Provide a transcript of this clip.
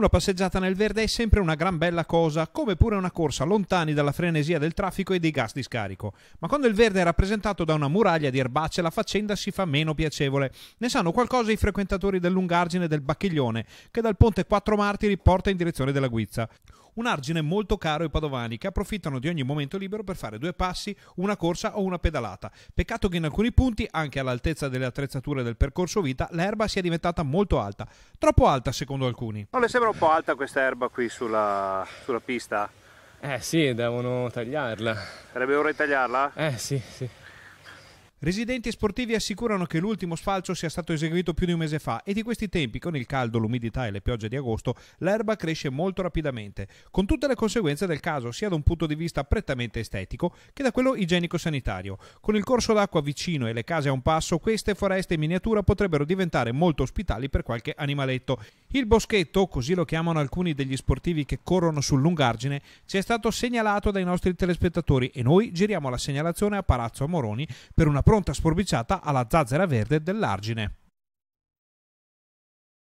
Una passeggiata nel verde è sempre una gran bella cosa, come pure una corsa lontani dalla frenesia del traffico e dei gas di scarico. Ma quando il verde è rappresentato da una muraglia di erbacce la faccenda si fa meno piacevole. Ne sanno qualcosa i frequentatori del lungargine del Bacchiglione, che dal ponte Quattro Martiri porta in direzione della Guizza. Un argine molto caro ai padovani che approfittano di ogni momento libero per fare due passi, una corsa o una pedalata. Peccato che in alcuni punti, anche all'altezza delle attrezzature del percorso vita, l'erba sia diventata molto alta. Troppo alta secondo alcuni. Non le sembra un po' alta questa erba qui sulla, sulla pista? Eh sì, devono tagliarla. Sarebbe ora di tagliarla? Eh sì, sì. Residenti e sportivi assicurano che l'ultimo sfalcio sia stato eseguito più di un mese fa e di questi tempi, con il caldo, l'umidità e le piogge di agosto, l'erba cresce molto rapidamente, con tutte le conseguenze del caso sia da un punto di vista prettamente estetico che da quello igienico-sanitario. Con il corso d'acqua vicino e le case a un passo, queste foreste in miniatura potrebbero diventare molto ospitali per qualche animaletto. Il boschetto, così lo chiamano alcuni degli sportivi che corrono sul lungargine, ci è stato segnalato dai nostri telespettatori e noi giriamo la segnalazione a Palazzo Moroni per una pronta sforbiciata alla zazzera verde dell'argine.